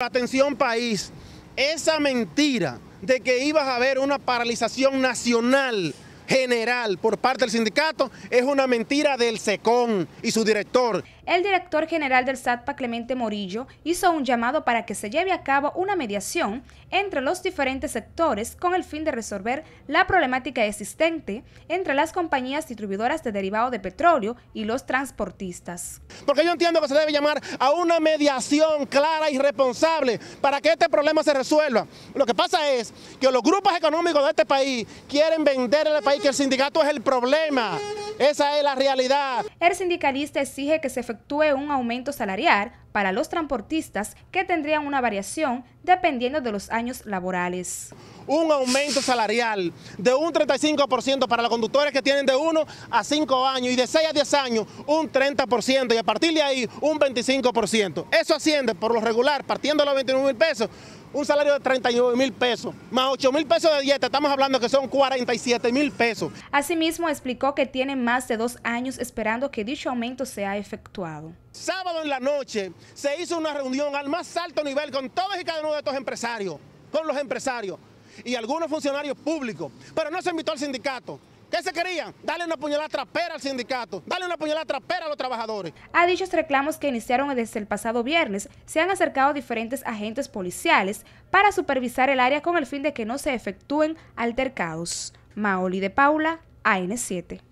Atención país, esa mentira de que ibas a haber una paralización nacional general por parte del sindicato es una mentira del SECON y su director. El director general del SATPA, Clemente Morillo, hizo un llamado para que se lleve a cabo una mediación entre los diferentes sectores con el fin de resolver la problemática existente entre las compañías distribuidoras de derivado de petróleo y los transportistas. Porque yo entiendo que se debe llamar a una mediación clara y responsable para que este problema se resuelva. Lo que pasa es que los grupos económicos de este país quieren vender el país que el sindicato es el problema. Esa es la realidad. El sindicalista exige que se efectúe un aumento salarial para los transportistas que tendrían una variación dependiendo de los años laborales. Un aumento salarial de un 35% para los conductores que tienen de 1 a 5 años y de 6 a 10 años un 30% y a partir de ahí un 25%. Eso asciende por lo regular, partiendo de los 29 mil pesos, un salario de 39 mil pesos, más 8 mil pesos de dieta, estamos hablando que son 47 mil pesos. Asimismo, explicó que tiene más de dos años esperando que dicho aumento sea efectuado sábado en la noche se hizo una reunión al más alto nivel con todos y cada uno de estos empresarios, con los empresarios y algunos funcionarios públicos, pero no se invitó al sindicato. ¿Qué se querían? Dale una puñalada trapera al sindicato, dale una puñalada trapera a los trabajadores. A dichos reclamos que iniciaron desde el pasado viernes, se han acercado diferentes agentes policiales para supervisar el área con el fin de que no se efectúen altercados. Maoli de Paula, AN7.